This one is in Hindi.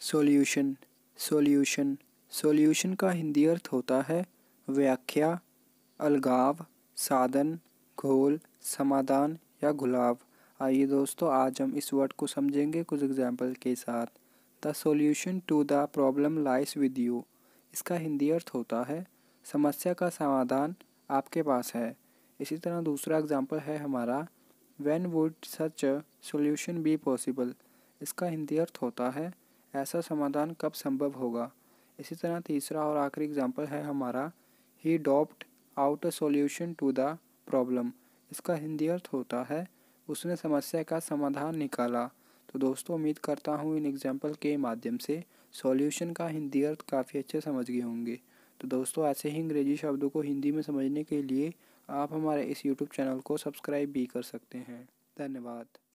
सॉल्यूशन सॉल्यूशन सॉल्यूशन का हिंदी अर्थ होता है व्याख्या अलगाव साधन घोल समाधान या गुलाब आइए दोस्तों आज हम इस वर्ड को समझेंगे कुछ एग्जाम्पल के साथ the solution to the problem lies with you इसका हिंदी अर्थ होता है समस्या का समाधान आपके पास है इसी तरह दूसरा एग्जाम्पल है हमारा when would such solution be possible इसका हिंदी अर्थ होता है ऐसा समाधान कब संभव होगा इसी तरह तीसरा और आखिरी एग्जाम्पल है हमारा he doped out a solution to the problem इसका हिंदी अर्थ होता है उसने समस्या का समाधान निकाला तो दोस्तों उम्मीद करता हूँ इन एग्जाम्पल के माध्यम से सॉल्यूशन का हिंदी अर्थ काफ़ी अच्छे समझ गए होंगे तो दोस्तों ऐसे ही अंग्रेजी शब्दों को हिंदी में समझने के लिए आप हमारे इस यूट्यूब चैनल को सब्सक्राइब भी कर सकते हैं धन्यवाद